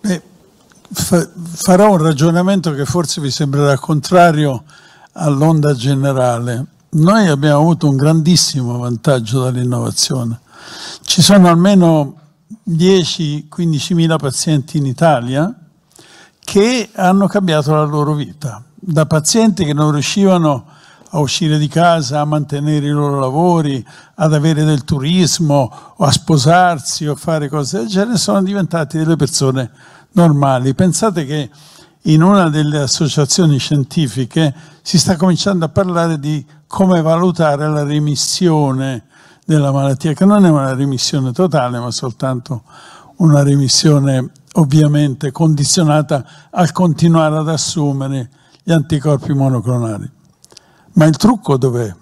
Beh, fa- farò un ragionamento che forse vi sembrerà contrario all'onda generale. Noi abbiamo avuto un grandissimo vantaggio dall'innovazione. Ci sono almeno 10-15 mila pazienti in Italia che hanno cambiato la loro vita, da pazienti che non riuscivano a a uscire di casa, a mantenere i loro lavori, ad avere del turismo o a sposarsi o a fare cose del genere, sono diventati delle persone normali. Pensate che in una delle associazioni scientifiche si sta cominciando a parlare di come valutare la remissione della malattia, che non è una remissione totale, ma soltanto una remissione ovviamente condizionata al continuare ad assumere gli anticorpi monoclonali. Ma il trucco dov'è?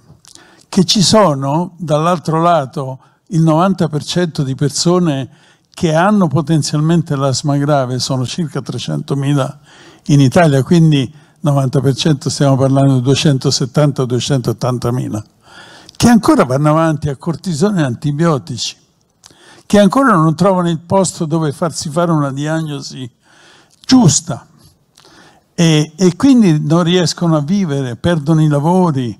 Che ci sono dall'altro lato il 90% di persone che hanno potenzialmente l'asma grave, sono circa 300.000 in Italia, quindi 90% stiamo parlando di 270-280.000, che ancora vanno avanti a cortisone e antibiotici, che ancora non trovano il posto dove farsi fare una diagnosi giusta e, e quindi non riescono a vivere, perdono i lavori,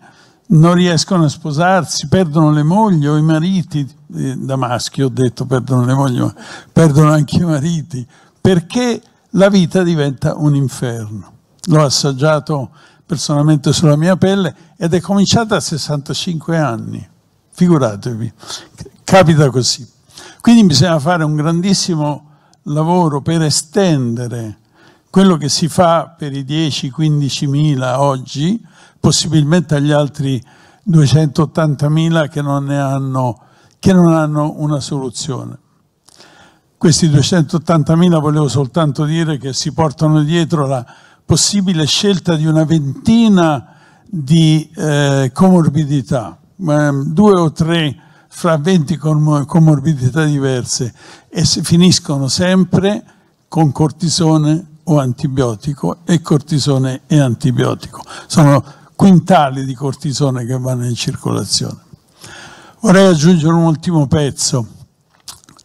non riescono a sposarsi, perdono le mogli o i mariti, eh, da maschi ho detto perdono le mogli, ma perdono anche i mariti, perché la vita diventa un inferno. L'ho assaggiato personalmente sulla mia pelle ed è cominciata a 65 anni, figuratevi, capita così. Quindi bisogna fare un grandissimo lavoro per estendere quello che si fa per i 10-15 mila oggi, possibilmente agli altri 280 mila che non hanno una soluzione questi 280.000 volevo soltanto dire che si portano dietro la possibile scelta di una ventina di eh, comorbidità, eh, due o tre fra 20 comorbidità diverse e si finiscono sempre con cortisone, o antibiotico e cortisone e antibiotico. Sono quintali di cortisone che vanno in circolazione. Vorrei aggiungere un ultimo pezzo.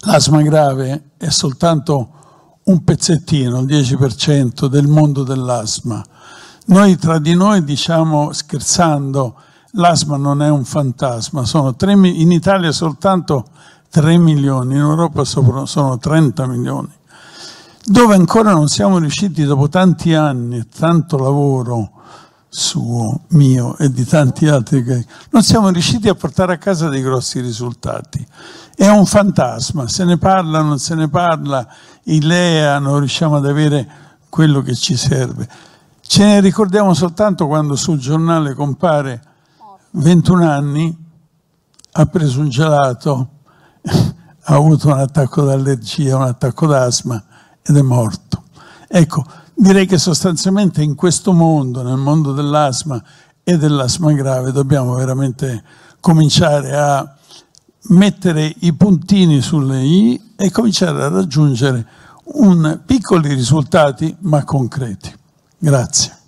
L'asma grave è soltanto un pezzettino, il 10% del mondo dell'asma. Noi tra di noi diciamo scherzando, l'asma non è un fantasma, tre, in Italia soltanto 3 milioni, in Europa sono 30 milioni dove ancora non siamo riusciti dopo tanti anni e tanto lavoro suo, mio e di tanti altri, non siamo riusciti a portare a casa dei grossi risultati. È un fantasma, se ne parla, non se ne parla, i LEA non riusciamo ad avere quello che ci serve. Ce ne ricordiamo soltanto quando sul giornale compare 21 anni, ha preso un gelato, ha avuto un attacco d'allergia, un attacco d'asma, ed è morto. Ecco, direi che sostanzialmente in questo mondo, nel mondo dell'asma e dell'asma grave, dobbiamo veramente cominciare a mettere i puntini sulle i e cominciare a raggiungere un, piccoli risultati ma concreti. Grazie.